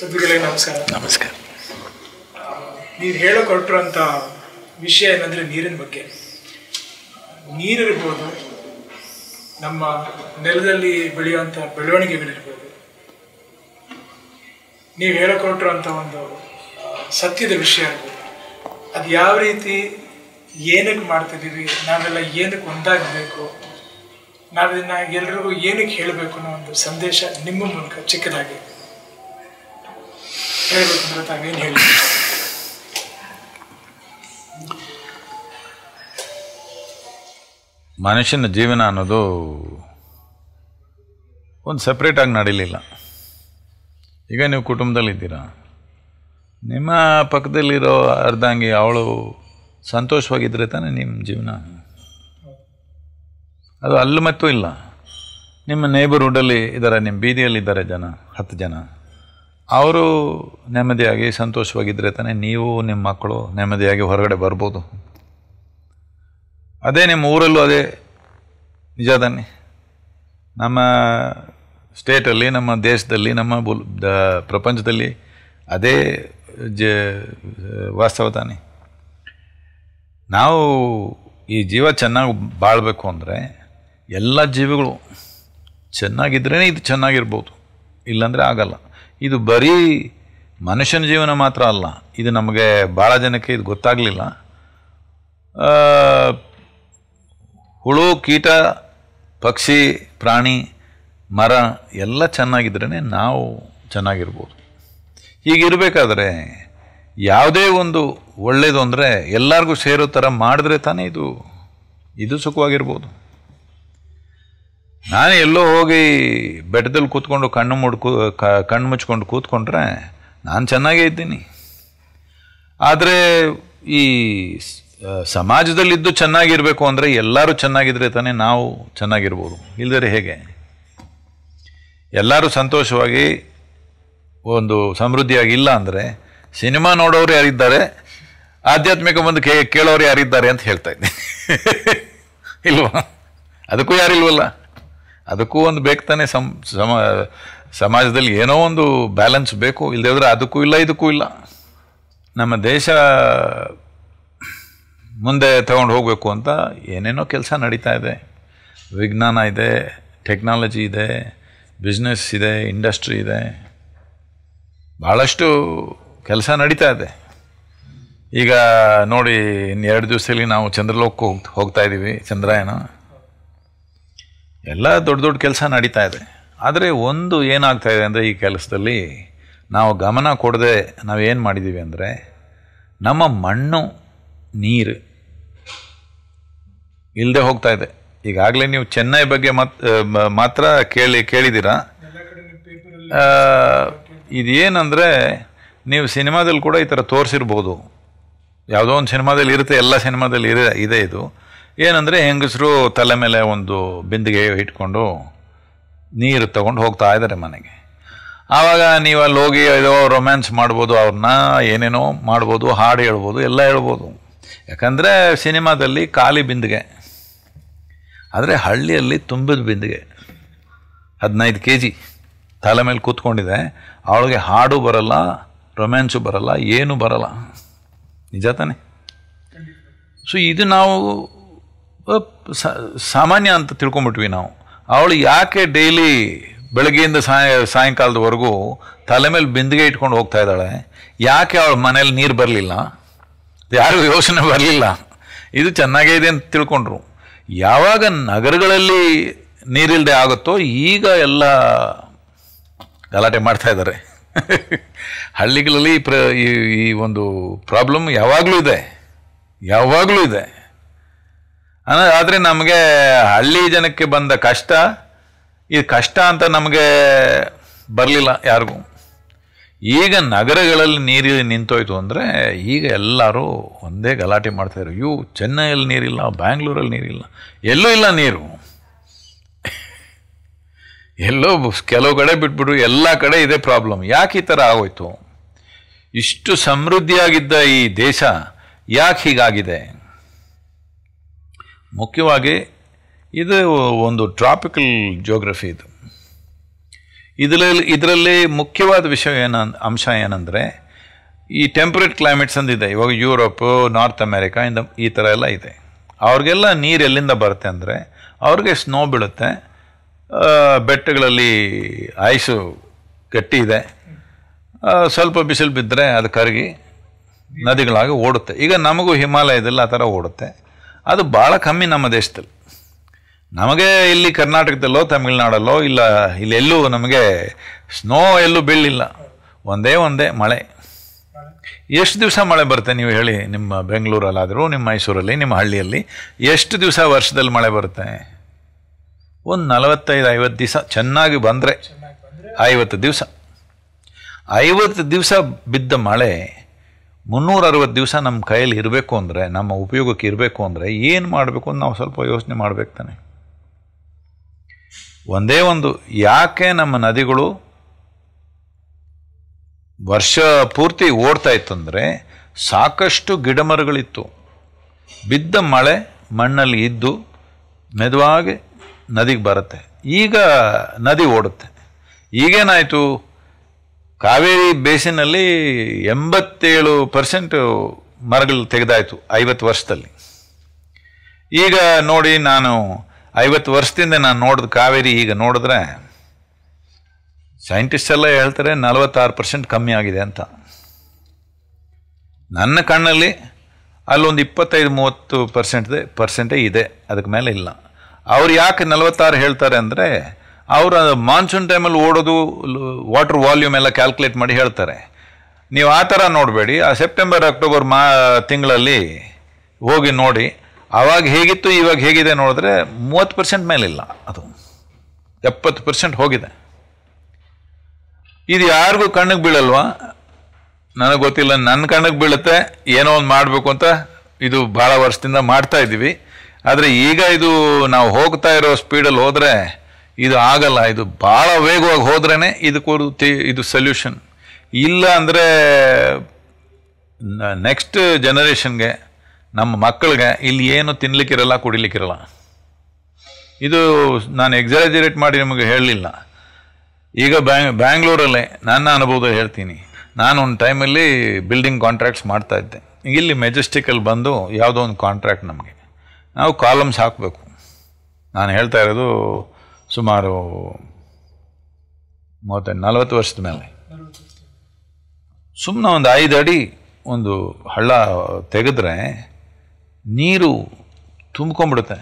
ಸದ್ಗುಗಳಿಗೆ ನಮಸ್ಕಾರ ನಮಸ್ಕಾರ ನೀವು ಹೇಳೋಕೊಟ್ಟಿರೋಂಥ ವಿಷಯ ಏನಂದರೆ ನೀರಿನ ಬಗ್ಗೆ ನೀರಿರ್ಬೋದು ನಮ್ಮ ನೆಲದಲ್ಲಿ ಬೆಳೆಯುವಂಥ ಬೆಳವಣಿಗೆಗಳಿರ್ಬೋದು ನೀವು ಹೇಳಿಕೊಟ್ಟಿರೋಂಥ ಒಂದು ಸತ್ಯದ ವಿಷಯ ಇರ್ಬೋದು ಅದು ಯಾವ ರೀತಿ ಏನಕ್ಕೆ ಮಾಡ್ತಿದ್ದೀವಿ ನಾವೆಲ್ಲ ಏನಕ್ಕೆ ಒಂದಾಗಬೇಕು ನಾವಿದನ್ನ ಎಲ್ರಿಗೂ ಏನಕ್ಕೆ ಹೇಳಬೇಕು ಅನ್ನೋ ಒಂದು ಸಂದೇಶ ನಿಮ್ಮ ಮೂಲಕ ಚಿಕ್ಕದಾಗಿ ಮನುಷ್ಯನ ಜೀವನ ಅನ್ನೋದು ಒಂದು ಸಪ್ರೇಟಾಗಿ ನಡೀಲಿಲ್ಲ ಈಗ ನೀವು ಕುಟುಂಬದಲ್ಲಿದ್ದೀರಾ ನಿಮ್ಮ ಪಕ್ಕದಲ್ಲಿರೋ ಅರ್ಧಂಗಿ ಅವಳು ಸಂತೋಷವಾಗಿದ್ದರೆ ತಾನೇ ನಿಮ್ಮ ಜೀವನ ಅದು ಅಲ್ಲಿ ಮತ್ತೂ ಇಲ್ಲ ನಿಮ್ಮ ನೇಬರ್ಹುಡಲ್ಲಿ ಇದ್ದಾರೆ ನಿಮ್ಮ ಬೀದಿಯಲ್ಲಿದ್ದಾರೆ ಜನ ಹತ್ತು ಜನ ಅವರು ನೆಮ್ಮದಿಯಾಗಿ ಸಂತೋಷವಾಗಿದ್ದರೆ ತಾನೇ ನೀವು ನಿಮ್ಮ ಮಕ್ಕಳು ನೆಮ್ಮದಿಯಾಗಿ ಹೊರಗಡೆ ಬರ್ಬೋದು ಅದೇ ನಿಮ್ಮ ಊರಲ್ಲೂ ಅದೇ ನಿಜ ತಾನೆ ನಮ್ಮ ಸ್ಟೇಟಲ್ಲಿ ನಮ್ಮ ದೇಶದಲ್ಲಿ ನಮ್ಮ ಬುಲ್ ದ ಪ್ರಪಂಚದಲ್ಲಿ ಅದೇ ಜ ವಾಸ್ತವ ತಾನೆ ನಾವು ಈ ಜೀವ ಚೆನ್ನಾಗಿ ಬಾಳಬೇಕು ಅಂದರೆ ಎಲ್ಲ ಜೀವಿಗಳು ಚೆನ್ನಾಗಿದ್ರೇ ಇದು ಚೆನ್ನಾಗಿರ್ಬೋದು ಇಲ್ಲಾಂದರೆ ಆಗಲ್ಲ ಇದು ಬರೀ ಮನುಷ್ಯನ ಜೀವನ ಮಾತ್ರ ಅಲ್ಲ ಇದು ನಮಗೆ ಭಾಳ ಜನಕ್ಕೆ ಇದು ಗೊತ್ತಾಗಲಿಲ್ಲ ಹುಳು ಕೀಟ ಪಕ್ಷಿ ಪ್ರಾಣಿ ಮರ ಎಲ್ಲ ಚೆನ್ನಾಗಿದ್ರೇ ನಾವು ಚೆನ್ನಾಗಿರ್ಬೋದು ಹೀಗಿರಬೇಕಾದ್ರೆ ಯಾವುದೇ ಒಂದು ಒಳ್ಳೆಯದು ಅಂದರೆ ಎಲ್ಲರಿಗೂ ಸೇರೋ ಥರ ಮಾಡಿದ್ರೆ ತಾನೇ ಇದು ಇದು ಸುಖವಾಗಿರ್ಬೋದು ನಾನು ಎಲ್ಲೋ ಹೋಗಿ ಬೆಟ್ಟದಲ್ಲಿ ಕೂತ್ಕೊಂಡು ಕಣ್ಣು ಮುಡ್ಕೋ ಕಣ್ಣು ಮುಚ್ಕೊಂಡು ಕೂತ್ಕೊಂಡ್ರೆ ನಾನು ಚೆನ್ನಾಗೇ ಇದ್ದೀನಿ ಆದರೆ ಈ ಸಮಾಜದಲ್ಲಿದ್ದು ಚೆನ್ನಾಗಿರಬೇಕು ಅಂದರೆ ಎಲ್ಲರೂ ಚೆನ್ನಾಗಿದ್ರೆ ತಾನೇ ನಾವು ಚೆನ್ನಾಗಿರ್ಬೋದು ಇಲ್ಲದರೆ ಹೇಗೆ ಎಲ್ಲರೂ ಸಂತೋಷವಾಗಿ ಒಂದು ಸಮೃದ್ಧಿಯಾಗಿ ಇಲ್ಲ ಅಂದರೆ ಸಿನಿಮಾ ನೋಡೋರು ಯಾರಿದ್ದಾರೆ ಆಧ್ಯಾತ್ಮಿಕ ಬಂದು ಕೇ ಕೇಳೋರು ಯಾರಿದ್ದಾರೆ ಅಂತ ಹೇಳ್ತಾ ಇದ್ದೀನಿ ಇಲ್ವಾ ಅದಕ್ಕೂ ಯಾರಿಲ್ವಲ್ಲ ಅದಕ್ಕೂ ಒಂದು ಬೇಕು ತಾನೇ ಸಮ ಸಮ ಸಮಾಜದಲ್ಲಿ ಏನೋ ಒಂದು ಬ್ಯಾಲೆನ್ಸ್ ಬೇಕು ಇಲ್ಲದೇ ಅದಕ್ಕೂ ಇಲ್ಲ ಇದಕ್ಕೂ ಇಲ್ಲ ನಮ್ಮ ದೇಶ ಮುಂದೆ ತಗೊಂಡು ಹೋಗಬೇಕು ಅಂತ ಏನೇನೋ ಕೆಲಸ ನಡೀತಾ ಇದೆ ವಿಜ್ಞಾನ ಇದೆ ಟೆಕ್ನಾಲಜಿ ಇದೆ ಬಿಸ್ನೆಸ್ ಇದೆ ಇಂಡಸ್ಟ್ರಿ ಇದೆ ಭಾಳಷ್ಟು ಕೆಲಸ ನಡೀತಾ ಇದೆ ಈಗ ನೋಡಿ ಇನ್ನು ಎರಡು ದಿವಸದಲ್ಲಿ ನಾವು ಚಂದ್ರಲೋಕಕ್ಕೆ ಹೋಗ್ತಾ ಇದ್ದೀವಿ ಚಂದ್ರಯಾನ ಎಲ್ಲ ದೊಡ್ಡ ದೊಡ್ಡ ಕೆಲಸ ನಡೀತಾ ಇದೆ ಆದರೆ ಒಂದು ಏನಾಗ್ತಾ ಇದೆ ಅಂದರೆ ಈ ಕೆಲಸದಲ್ಲಿ ನಾವು ಗಮನ ಕೊಡದೆ ನಾವೇನು ಮಾಡಿದ್ದೀವಿ ಅಂದರೆ ನಮ್ಮ ಮಣ್ಣು ನೀರು ಇಲ್ಲದೆ ಹೋಗ್ತಾ ಇದೆ ಈಗಾಗಲೇ ನೀವು ಚೆನ್ನೈ ಬಗ್ಗೆ ಮಾತ್ರ ಕೇಳಿ ಕೇಳಿದ್ದೀರಾ ಇದೇನಂದರೆ ನೀವು ಸಿನಿಮಾದಲ್ಲಿ ಕೂಡ ಈ ಥರ ತೋರಿಸಿರ್ಬೋದು ಯಾವುದೋ ಒಂದು ಸಿನಿಮಾದಲ್ಲಿ ಇರುತ್ತೆ ಎಲ್ಲ ಸಿನಿಮಾದಲ್ಲಿ ಇರ ಇದೆ ಇದು ಏನಂದರೆ ಹೆಂಗಸರು ತಲೆ ಮೇಲೆ ಒಂದು ಬಿಂದಿಗೆ ಇಟ್ಕೊಂಡು ನೀರು ತಗೊಂಡು ಹೋಗ್ತಾ ಇದ್ದಾರೆ ಮನೆಗೆ ಆವಾಗ ನೀವು ಅಲ್ಲಿ ಹೋಗಿ ಏನೋ ರೊಮ್ಯಾನ್ಸ್ ಮಾಡ್ಬೋದು ಅವ್ರನ್ನ ಏನೇನೋ ಮಾಡ್ಬೋದು ಹಾಡು ಹೇಳ್ಬೋದು ಎಲ್ಲ ಹೇಳ್ಬೋದು ಯಾಕಂದರೆ ಸಿನಿಮಾದಲ್ಲಿ ಖಾಲಿ ಬಿಂದಿಗೆ ಆದರೆ ಹಳ್ಳಿಯಲ್ಲಿ ತುಂಬಿದ ಬಿಂದಿಗೆ ಹದಿನೈದು ಕೆ ಜಿ ತಲೆ ಮೇಲೆ ಕೂತ್ಕೊಂಡಿದೆ ಅವಳಿಗೆ ಹಾಡು ಬರಲ್ಲ ರೊಮ್ಯಾನ್ಸು ಬರಲ್ಲ ಏನೂ ಬರಲ್ಲ ನಿಜ ತಾನೆ ಸೊ ಇದು ನಾವು ಸಾಮಾನ್ಯ ಅಂತ ತಿಳ್ಕೊಂಬಿಟ್ವಿ ನಾವು ಅವಳು ಯಾಕೆ ಡೈಲಿ ಬೆಳಗ್ಗೆಯಿಂದ ಸಾಯ ಸಾಯಂಕಾಲದವರೆಗೂ ತಲೆ ಮೇಲೆ ಬಿಂದಿಗೆ ಇಟ್ಕೊಂಡು ಹೋಗ್ತಾ ಇದ್ದಾಳೆ ಯಾಕೆ ಅವಳ ಮನೇಲಿ ನೀರು ಬರಲಿಲ್ಲ ಯಾರಿಗೂ ಯೋಚನೆ ಬರಲಿಲ್ಲ ಇದು ಚೆನ್ನಾಗೇ ಇದೆ ಅಂತ ತಿಳ್ಕೊಂಡ್ರು ಯಾವಾಗ ನಗರಗಳಲ್ಲಿ ನೀರಿಲ್ಲದೆ ಆಗುತ್ತೋ ಈಗ ಎಲ್ಲ ಗಲಾಟೆ ಮಾಡ್ತಾ ಇದ್ದಾರೆ ಹಳ್ಳಿಗಳಲ್ಲಿ ಪ್ರ ಈ ಒಂದು ಪ್ರಾಬ್ಲಮ್ ಯಾವಾಗಲೂ ಇದೆ ಯಾವಾಗಲೂ ಇದೆ ಆದರೆ ನಮಗೆ ಹಳ್ಳಿ ಜನಕ್ಕೆ ಬಂದ ಕಷ್ಟ ಈ ಕಷ್ಟ ಅಂತ ನಮಗೆ ಬರಲಿಲ್ಲ ಯಾರಿಗೂ ಈಗ ನಗರಗಳಲ್ಲಿ ನೀರು ನಿಂತೋಯ್ತು ಅಂದರೆ ಈಗ ಎಲ್ಲರೂ ಒಂದೇ ಗಲಾಟೆ ಮಾಡ್ತಾಯಿದ್ರು ಇವು ಚೆನ್ನೈಯಲ್ಲಿ ನೀರಿಲ್ಲ ಬ್ಯಾಂಗ್ಳೂರಲ್ಲಿ ನೀರಿಲ್ಲ ಎಲ್ಲೂ ಇಲ್ಲ ನೀರು ಎಲ್ಲೋ ಕೆಲವು ಕಡೆ ಬಿಟ್ಬಿಟ್ರು ಎಲ್ಲ ಕಡೆ ಇದೇ ಪ್ರಾಬ್ಲಮ್ ಯಾಕೆ ಈ ಥರ ಆಗೋಯ್ತು ಇಷ್ಟು ಸಮೃದ್ಧಿಯಾಗಿದ್ದ ಈ ದೇಶ ಯಾಕೆ ಹೀಗಾಗಿದೆ ಮುಖ್ಯವಾಗಿ ಇದು ಒಂದು ಟ್ರಾಪಿಕಲ್ ಜೋಗ್ರಫಿ ಇದು ಇದರಲ್ಲಿ ಇದರಲ್ಲಿ ಮುಖ್ಯವಾದ ವಿಷಯ ಏನ ಅಂಶ ಏನಂದರೆ ಈ ಟೆಂಪ್ರೇಟ್ ಕ್ಲೈಮೇಟ್ಸ್ ಅಂದಿದೆ ಇವಾಗ ಯೂರೋಪು ನಾರ್ತ್ ಅಮೇರಿಕಾ ಇಂದ ಈ ಥರ ಎಲ್ಲ ಇದೆ ಅವ್ರಿಗೆಲ್ಲ ನೀರು ಎಲ್ಲಿಂದ ಬರುತ್ತೆ ಅಂದರೆ ಅವ್ರಿಗೆ ಸ್ನೋ ಬೀಳುತ್ತೆ ಬೆಟ್ಟಗಳಲ್ಲಿ ಐಸು ಗಟ್ಟಿ ಇದೆ ಸ್ವಲ್ಪ ಬಿಸಿಲು ಬಿದ್ದರೆ ಅದು ಕರಗಿ ನದಿಗಳಾಗಿ ಓಡುತ್ತೆ ಈಗ ನಮಗೂ ಹಿಮಾಲಯದಲ್ಲಿ ಆ ಥರ ಓಡುತ್ತೆ ಅದು ಭಾಳ ಕಮ್ಮಿ ನಮ್ಮ ದೇಶದಲ್ಲಿ ನಮಗೆ ಇಲ್ಲಿ ಕರ್ನಾಟಕದಲ್ಲೋ ತಮಿಳ್ನಾಡಲ್ಲೋ ಇಲ್ಲ ಇಲ್ಲೆಲ್ಲೂ ನಮಗೆ ಸ್ನೋ ಎಲ್ಲೂ ಬೀಳಲಿಲ್ಲ ಒಂದೇ ಒಂದೇ ಮಳೆ ಎಷ್ಟು ದಿವಸ ಮಳೆ ಬರುತ್ತೆ ನೀವು ಹೇಳಿ ನಿಮ್ಮ ಬೆಂಗಳೂರಲ್ಲಾದರೂ ನಿಮ್ಮ ಮೈಸೂರಲ್ಲಿ ನಿಮ್ಮ ಹಳ್ಳಿಯಲ್ಲಿ ಎಷ್ಟು ದಿವಸ ವರ್ಷದಲ್ಲಿ ಮಳೆ ಬರುತ್ತೆ ಒಂದು ನಲವತ್ತೈದು ಐವತ್ತು ದಿವಸ ಚೆನ್ನಾಗಿ ಬಂದರೆ ಐವತ್ತು ದಿವಸ ಐವತ್ತು ದಿವಸ ಬಿದ್ದ ಮಳೆ ಮುನ್ನೂರ ಅರವತ್ತು ದಿವಸ ನಮ್ಮ ಕೈಯಲ್ಲಿ ಇರಬೇಕು ಅಂದರೆ ನಮ್ಮ ಉಪಯೋಗಕ್ಕೆ ಇರಬೇಕು ಅಂದರೆ ಏನು ಮಾಡಬೇಕು ಅಂತ ನಾವು ಸ್ವಲ್ಪ ಯೋಚನೆ ಮಾಡಬೇಕು ತಾನೆ ಒಂದೇ ಒಂದು ಯಾಕೆ ನಮ್ಮ ನದಿಗಳು ವರ್ಷ ಪೂರ್ತಿ ಓಡ್ತಾ ಅಂದರೆ ಸಾಕಷ್ಟು ಗಿಡಮರಗಳಿತ್ತು ಬಿದ್ದ ಮಳೆ ಮಣ್ಣಲ್ಲಿ ಇದ್ದು ಮೆದುವಾಗಿ ನದಿಗೆ ಬರುತ್ತೆ ಈಗ ನದಿ ಓಡುತ್ತೆ ಈಗೇನಾಯಿತು ಕಾವೇರಿ ಬೇಸಿನಲ್ಲಿ ಎಂಬತ್ತೇಳು ಪರ್ಸೆಂಟ್ ಮರಗಳು ತೆಗೆದಾಯಿತು ಐವತ್ತು ವರ್ಷದಲ್ಲಿ ಈಗ ನೋಡಿ ನಾನು ಐವತ್ತು ವರ್ಷದಿಂದ ನಾನು ನೋಡಿದ ಕಾವೇರಿ ಈಗ ನೋಡಿದ್ರೆ ಸೈಂಟಿಸ್ಟ್ ಎಲ್ಲ ಹೇಳ್ತಾರೆ ನಲವತ್ತಾರು ಪರ್ಸೆಂಟ್ ಕಮ್ಮಿ ಆಗಿದೆ ಅಂತ ನನ್ನ ಕಣ್ಣಲ್ಲಿ ಅಲ್ಲೊಂದು ಇಪ್ಪತ್ತೈದು ಮೂವತ್ತು ಪರ್ಸೆಂಟ್ ಪರ್ಸೆಂಟೇ ಇದೆ ಅದಕ್ಕೆ ಮೇಲೆ ಇಲ್ಲ ಅವ್ರು ಯಾಕೆ ನಲವತ್ತಾರು ಹೇಳ್ತಾರೆ ಅಂದರೆ ಅವರು ಮಾನ್ಸೂನ್ ಟೈಮಲ್ಲಿ ಓಡೋದು ವಾಟರ್ ವಾಲ್ಯೂಮ್ ಎಲ್ಲ ಕ್ಯಾಲ್ಕುಲೇಟ್ ಮಾಡಿ ಹೇಳ್ತಾರೆ ನೀವು ಆ ಥರ ನೋಡಬೇಡಿ ಆ ಸೆಪ್ಟೆಂಬರ್ ಅಕ್ಟೋಬರ್ ಮಾ ತಿಂಗಳಲ್ಲಿ ಹೋಗಿ ನೋಡಿ ಆವಾಗ ಹೇಗಿತ್ತು ಇವಾಗ ಹೇಗಿದೆ ನೋಡಿದ್ರೆ ಮೂವತ್ತು ಪರ್ಸೆಂಟ್ ಮೇಲಿಲ್ಲ ಅದು ಎಪ್ಪತ್ತು ಪರ್ಸೆಂಟ್ ಹೋಗಿದೆ ಇದು ಯಾರಿಗೂ ಕಣ್ಣಿಗೆ ಬೀಳಲ್ವಾ ನನಗೆ ಗೊತ್ತಿಲ್ಲ ನನ್ನ ಕಣ್ಣಿಗೆ ಬೀಳುತ್ತೆ ಏನೋ ಒಂದು ಮಾಡಬೇಕು ಅಂತ ಇದು ಭಾಳ ವರ್ಷದಿಂದ ಮಾಡ್ತಾ ಇದ್ದೀವಿ ಆದರೆ ಈಗ ಇದು ನಾವು ಹೋಗ್ತಾ ಇರೋ ಸ್ಪೀಡಲ್ಲಿ ಹೋದರೆ ಇದು ಆಗಲ್ಲ ಇದು ಭಾಳ ವೇಗವಾಗಿ ಹೋದ್ರೇ ತಿ ಇದು ಸೊಲ್ಯೂಷನ್ ಇಲ್ಲ ಅಂದರೆ ನೆಕ್ಸ್ಟ್ ಜನರೇಷನ್ಗೆ ನಮ್ಮ ಮಕ್ಕಳಿಗೆ ಇಲ್ಲಿ ಏನು ತಿನ್ಲಿಕ್ಕಿರಲ್ಲ ಕುಡಿಲಿಕ್ಕಿರಲ್ಲ ಇದು ನಾನು ಎಕ್ಸಾಜರೇಟ್ ಮಾಡಿ ನಿಮಗೆ ಹೇಳಲಿಲ್ಲ ಈಗ ಬ್ಯಾಂಗ್ ಬ್ಯಾಂಗ್ಳೂರಲ್ಲೇ ನನ್ನ ಅನುಭವದ ಹೇಳ್ತೀನಿ ನಾನು ಒಂದು ಟೈಮಲ್ಲಿ ಬಿಲ್ಡಿಂಗ್ ಕಾಂಟ್ರಾಕ್ಟ್ಸ್ ಇದ್ದೆ ಇಲ್ಲಿ ಮೆಜೆಸ್ಟಿಕಲ್ಲಿ ಬಂದು ಯಾವುದೋ ಒಂದು ಕಾಂಟ್ರಾಕ್ಟ್ ನಮಗೆ ನಾವು ಕಾಲಮ್ಸ್ ಹಾಕಬೇಕು ನಾನು ಹೇಳ್ತಾ ಇರೋದು ಸುಮಾರು ಮೂವತ್ತೈದು ನಲವತ್ತು ವರ್ಷದ ಮೇಲೆ ಸುಮ್ಮನೆ ಒಂದು ಐದು ಅಡಿ ಒಂದು ಹಳ್ಳ ತೆಗೆದ್ರೆ ನೀರು ತುಂಬ್ಕೊಂಡ್ಬಿಡುತ್ತೆ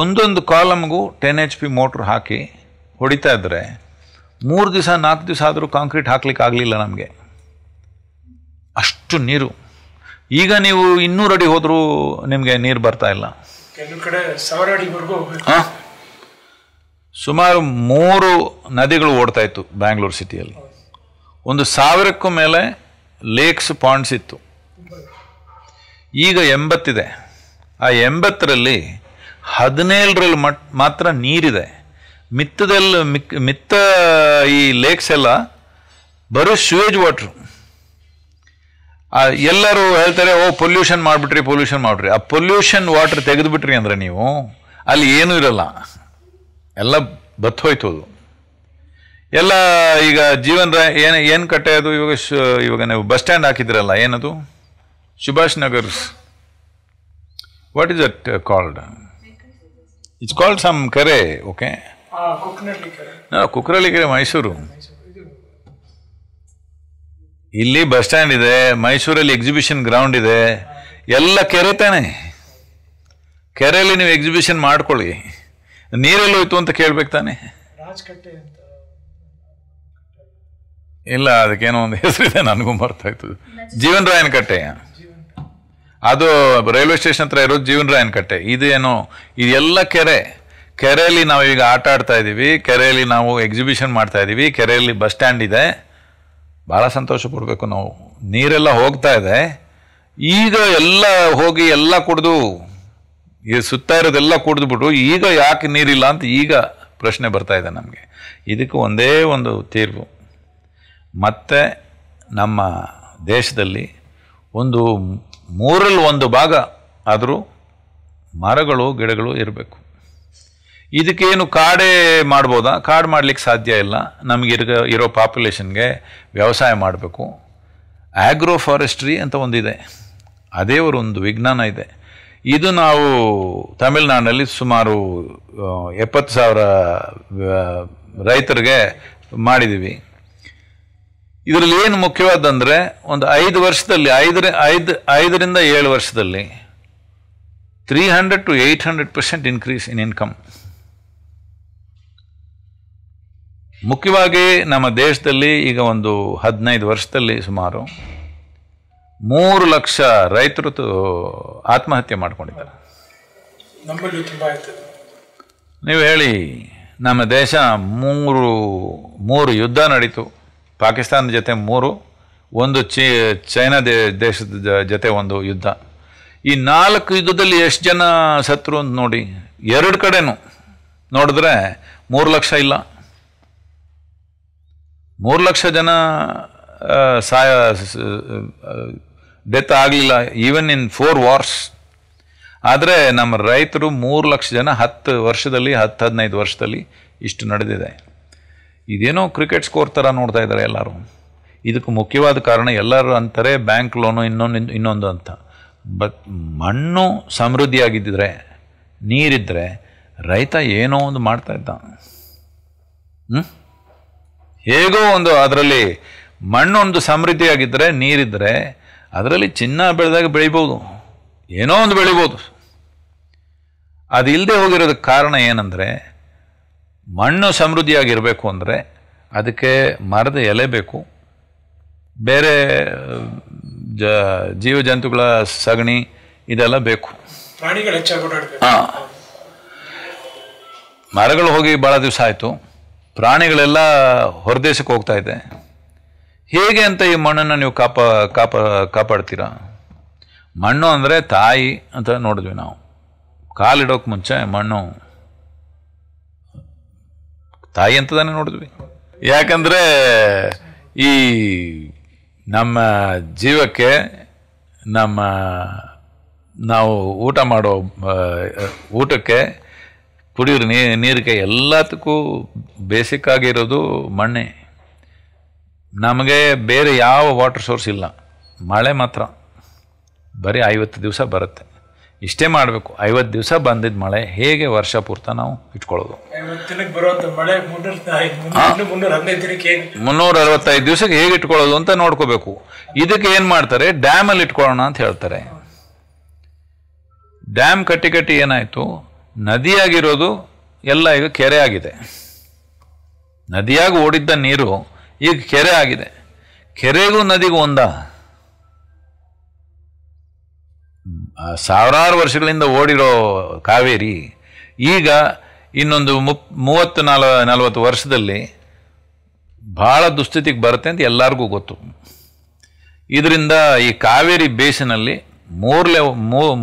ಒಂದೊಂದು ಕಾಲಮ್ಗೂ ಟೆನ್ ಎಚ್ ಪಿ ಮೋಟ್ರ್ ಹಾಕಿ ಹೊಡಿತಾ ಇದ್ದರೆ ಮೂರು ದಿವಸ ನಾಲ್ಕು ದಿವಸ ಆದರೂ ಕಾಂಕ್ರೀಟ್ ಹಾಕ್ಲಿಕ್ಕೆ ಆಗಲಿಲ್ಲ ನಮಗೆ ಅಷ್ಟು ನೀರು ಈಗ ನೀವು ಇನ್ನೂರು ಅಡಿ ಹೋದರೂ ನಿಮಗೆ ನೀರು ಬರ್ತಾ ಇಲ್ಲ ಕೆಲವು ಕಡೆ ಸಾವಿರ ಅಡಿವರೆಗೂ ಹಾಂ ಸುಮಾರು ಮೂರು ನದಿಗಳು ಓಡ್ತಾ ಇತ್ತು ಬ್ಯಾಂಗ್ಳೂರು ಸಿಟಿಯಲ್ಲಿ ಒಂದು ಸಾವಿರಕ್ಕೂ ಮೇಲೆ ಲೇಕ್ಸ್ ಪಾಂಡ್ಸ್ ಇತ್ತು ಈಗ ಎಂಬತ್ತಿದೆ ಆ ಎಂಬತ್ತರಲ್ಲಿ ಹದಿನೇಳರಲ್ಲಿ ಮಟ್ ಮಾತ್ರ ನೀರಿದೆ ಮಿತ್ತದಲ್ಲಿ ಮಿಕ್ ಮಿತ್ತ ಈ ಲೇಕ್ಸ್ ಎಲ್ಲ ಬರೋ ಶ್ಯೂಜ್ ವಾಟ್ರು ಎಲ್ಲರೂ ಹೇಳ್ತಾರೆ ಓ ಪೊಲ್ಯೂಷನ್ ಮಾಡಿಬಿಟ್ರಿ ಪೊಲ್ಯೂಷನ್ ಮಾಡಿಬಿಟ್ರಿ ಆ ಪೊಲ್ಯೂಷನ್ ವಾಟ್ರ್ ತೆಗೆದುಬಿಟ್ರಿ ಅಂದರೆ ನೀವು ಅಲ್ಲಿ ಏನೂ ಇರಲ್ಲ ಎಲ್ಲ ಬತ್ತೋಯ್ತು ಅದು ಎಲ್ಲ ಈಗ ಜೀವನ ಏನು ಏನು ಕಟ್ಟೆ ಅದು ಇವಾಗ ಶು ಇವಾಗ ನೀವು ಬಸ್ ಸ್ಟ್ಯಾಂಡ್ ಹಾಕಿದ್ರಲ್ಲ ಏನದು ಸುಭಾಷ್ ನಗರ್ಸ್ what is it called it's called some ಕರೆ ಓಕೆ ಕುಕ್ರಳ್ಳಿ ಕೆರೆ ಮೈಸೂರು ಇಲ್ಲಿ ಬಸ್ ಸ್ಟ್ಯಾಂಡ್ ಇದೆ ಮೈಸೂರಲ್ಲಿ ಎಕ್ಸಿಬಿಷನ್ ಗ್ರೌಂಡ್ ಇದೆ ಎಲ್ಲ ಕೆರೆ ತಾನೆ ಕೆರೆಯಲ್ಲಿ ನೀವು ಎಕ್ಸಿಬಿಷನ್ ಮಾಡ್ಕೊಳ್ಳಿ ನೀರೆಲ್ಲೋಯ್ತು ಅಂತ ಕೇಳ್ಬೇಕು ತಾನೆ ಇಲ್ಲ ಅದಕ್ಕೇನೋ ಒಂದು ಹೆಸರಿದೆ ನನಗೂ ಮರ್ತಾಯ್ತು ಜೀವನ್ ರಾಯನ್ ಕಟ್ಟೆ ಅದು ರೈಲ್ವೆ ಸ್ಟೇಷನ್ ಹತ್ರ ಇರೋದು ಜೀವನ್ ರಾಯನ್ ಕಟ್ಟೆ ಇದು ಏನು ಇದೆಲ್ಲ ಕೆರೆ ಕೆರೆಯಲ್ಲಿ ನಾವು ಈಗ ಆಟ ಆಡ್ತಾ ಇದ್ದೀವಿ ಕೆರೆಯಲ್ಲಿ ನಾವು ಎಕ್ಸಿಬಿಷನ್ ಮಾಡ್ತಾ ಇದ್ದೀವಿ ಕೆರೆಯಲ್ಲಿ ಬಸ್ ಸ್ಟ್ಯಾಂಡ್ ಇದೆ ಭಾಳ ಸಂತೋಷ ಪಡಬೇಕು ನಾವು ನೀರೆಲ್ಲ ಹೋಗ್ತಾ ಇದೆ ಈಗ ಎಲ್ಲ ಹೋಗಿ ಎಲ್ಲ ಕುಡಿದು ಈ ಸುತ್ತ ಇರೋದೆಲ್ಲ ಕುಡಿದ್ಬಿಟ್ಟು ಈಗ ಯಾಕೆ ನೀರಿಲ್ಲ ಅಂತ ಈಗ ಪ್ರಶ್ನೆ ಬರ್ತಾ ಇದೆ ನಮಗೆ ಇದಕ್ಕೂ ಒಂದೇ ಒಂದು ತೀರ್ಪು ಮತ್ತೆ ನಮ್ಮ ದೇಶದಲ್ಲಿ ಒಂದು ಮೂರಲ್ಲಿ ಒಂದು ಭಾಗ ಆದರೂ ಮರಗಳು ಗಿಡಗಳು ಇರಬೇಕು ಇದಕ್ಕೇನು ಕಾಡೇ ಮಾಡ್ಬೋದಾ ಕಾಡು ಮಾಡಲಿಕ್ಕೆ ಸಾಧ್ಯ ಇಲ್ಲ ನಮಗಿರ್ಗ ಇರೋ ಪಾಪ್ಯುಲೇಷನ್ಗೆ ವ್ಯವಸಾಯ ಮಾಡಬೇಕು ಆ್ಯಗ್ರೋ ಫಾರೆಸ್ಟ್ರಿ ಅಂತ ಒಂದಿದೆ ಅದೇ ಒಂದು ವಿಜ್ಞಾನ ಇದೆ ಇದು ನಾವು ತಮಿಳುನಾಡಿನಲ್ಲಿ ಸುಮಾರು ಎಪ್ಪತ್ತು ಸಾವಿರ ರೈತರಿಗೆ ಮಾಡಿದ್ದೀವಿ ಇದರಲ್ಲಿ ಏನು ಮುಖ್ಯವಾದಂದರೆ ಒಂದು ಐದು ವರ್ಷದಲ್ಲಿ ಐದರ ಐದು ಐದರಿಂದ ಏಳು ವರ್ಷದಲ್ಲಿ three hundred to eight hundred percent increase in income ಮುಖ್ಯವಾಗಿ ನಮ್ಮ ದೇಶದಲ್ಲಿ ಈಗ ಒಂದು ಹದಿನೈದು ವರ್ಷದಲ್ಲಿ ಸುಮಾರು ಮೂರು ಲಕ್ಷ ರೈತರು ಆತ್ಮಹತ್ಯೆ ಮಾಡ್ಕೊಂಡಿದ್ದಾರೆ ನೀವು ಹೇಳಿ ನಮ್ಮ ದೇಶ ಮೂರು ಮೂರು ಯುದ್ಧ ನಡೀತು ಪಾಕಿಸ್ತಾನದ ಜೊತೆ ಮೂರು ಒಂದು ಚೀ ಚೈನಾ ದೇ ದೇಶದ ಜೊತೆ ಒಂದು ಯುದ್ಧ ಈ ನಾಲ್ಕು ಯುದ್ಧದಲ್ಲಿ ಎಷ್ಟು ಜನ ಸತ್ರು ಅಂತ ನೋಡಿ ಎರಡು ಕಡೆನು ನೋಡಿದ್ರೆ ಮೂರು ಲಕ್ಷ ಇಲ್ಲ ಮೂರು ಲಕ್ಷ ಜನ ಸಾಯ ಡೆತ್ ಆಗಲಿಲ್ಲ ಈವನ್ ಇನ್ ಫೋರ್ ವಾರ್ಸ್ ಆದರೆ ನಮ್ಮ ರೈತರು ಮೂರು ಲಕ್ಷ ಜನ ಹತ್ತು ವರ್ಷದಲ್ಲಿ ಹತ್ತು ಹದಿನೈದು ವರ್ಷದಲ್ಲಿ ಇಷ್ಟು ನಡೆದಿದೆ ಇದೇನೋ ಕ್ರಿಕೆಟ್ ಸ್ಕೋರ್ ಥರ ನೋಡ್ತಾ ಇದ್ದಾರೆ ಎಲ್ಲರೂ ಇದಕ್ಕೆ ಮುಖ್ಯವಾದ ಕಾರಣ ಎಲ್ಲರೂ ಅಂತಾರೆ ಬ್ಯಾಂಕ್ ಲೋನು ಇನ್ನೊಂದು ಇನ್ನೊಂದು ಅಂತ ಬಟ್ ಮಣ್ಣು ಸಮೃದ್ಧಿಯಾಗಿದ್ದರೆ ನೀರಿದ್ದರೆ ರೈತ ಏನೋ ಒಂದು ಮಾಡ್ತಾ ಇದ್ದ ಹೇಗೋ ಒಂದು ಅದರಲ್ಲಿ ಮಣ್ಣೊಂದು ಸಮೃದ್ಧಿಯಾಗಿದ್ದರೆ ನೀರಿದ್ದರೆ ಅದರಲ್ಲಿ ಚಿನ್ನ ಬೆಳೆದಾಗ ಬೆಳಿಬೋದು ಏನೋ ಒಂದು ಬೆಳಿಬೋದು ಅದಿಲ್ಲದೆ ಹೋಗಿರೋದಕ್ಕೆ ಕಾರಣ ಏನಂದರೆ ಮಣ್ಣು ಸಮೃದ್ಧಿಯಾಗಿರಬೇಕು ಅಂದರೆ ಅದಕ್ಕೆ ಮರದ ಎಲೆ ಬೇಕು ಬೇರೆ ಜ ಜೀವ ಜಂತುಗಳ ಸಗಣಿ ಇದೆಲ್ಲ ಬೇಕು ಹಾಂ ಮರಗಳು ಹೋಗಿ ಭಾಳ ದಿವಸ ಆಯಿತು ಪ್ರಾಣಿಗಳೆಲ್ಲ ಹೊರದೇಶಕ್ಕೆ ಹೋಗ್ತಾ ಇದೆ ಹೇಗೆ ಅಂತ ಈ ಮಣ್ಣನ್ನು ನೀವು ಕಾಪ ಕಾಪ ಕಾಪಾಡ್ತೀರಾ ಮಣ್ಣು ಅಂದರೆ ತಾಯಿ ಅಂತ ನೋಡಿದ್ವಿ ನಾವು ಕಾಲಿಡೋಕೆ ಮುಂಚೆ ಮಣ್ಣು ತಾಯಿ ಅಂತದಾನೆ ನೋಡಿದ್ವಿ ಯಾಕಂದರೆ ಈ ನಮ್ಮ ಜೀವಕ್ಕೆ ನಮ್ಮ ನಾವು ಊಟ ಮಾಡೋ ಊಟಕ್ಕೆ ಕುಡಿಯೋರು ನೀರಿಗೆ ಎಲ್ಲದಕ್ಕೂ ಬೇಸಿಕ್ ಆಗಿರೋದು ಮಣ್ಣೇ ನಮಗೆ ಬೇರೆ ಯಾವ ವಾಟರ್ ಸೋರ್ಸ್ ಇಲ್ಲ ಮಳೆ ಮಾತ್ರ ಬರೀ ಐವತ್ತು ದಿವಸ ಬರುತ್ತೆ ಇಷ್ಟೇ ಮಾಡಬೇಕು ಐವತ್ತು ದಿವಸ ಬಂದಿದ್ದ ಮಳೆ ಹೇಗೆ ವರ್ಷ ಪೂರ್ತ ನಾವು ಇಟ್ಕೊಳ್ಳೋದು ಮುನ್ನೂರ ಅರವತ್ತೈದು ದಿವಸಕ್ಕೆ ಹೇಗೆ ಇಟ್ಕೊಳ್ಳೋದು ಅಂತ ನೋಡ್ಕೋಬೇಕು ಇದಕ್ಕೆ ಏನು ಮಾಡ್ತಾರೆ ಡ್ಯಾಮಲ್ಲಿ ಇಟ್ಕೊಳ್ಳೋಣ ಅಂತ ಹೇಳ್ತಾರೆ ಡ್ಯಾಮ್ ಕಟ್ಟಿ ಕಟ್ಟಿ ಏನಾಯಿತು ನದಿಯಾಗಿರೋದು ಎಲ್ಲ ಈಗ ಕೆರೆ ಆಗಿದೆ ನದಿಯಾಗಿ ಓಡಿದ್ದ ನೀರು ಈಗ ಕೆರೆ ಆಗಿದೆ ಕೆರೆಗೂ ನದಿಗೂ ಒಂದ ಸಾವಿರಾರು ವರ್ಷಗಳಿಂದ ಓಡಿರೋ ಕಾವೇರಿ ಈಗ ಇನ್ನೊಂದು ಮುಪ್ ಮೂವತ್ತು ನಾಲ್ ನಲವತ್ತು ವರ್ಷದಲ್ಲಿ ಭಾಳ ದುಸ್ಥಿತಿಗೆ ಬರುತ್ತೆ ಅಂತ ಎಲ್ಲರಿಗೂ ಗೊತ್ತು ಇದರಿಂದ ಈ ಕಾವೇರಿ ಬೇಸಿನಲ್ಲಿ ಮೂರಲೆ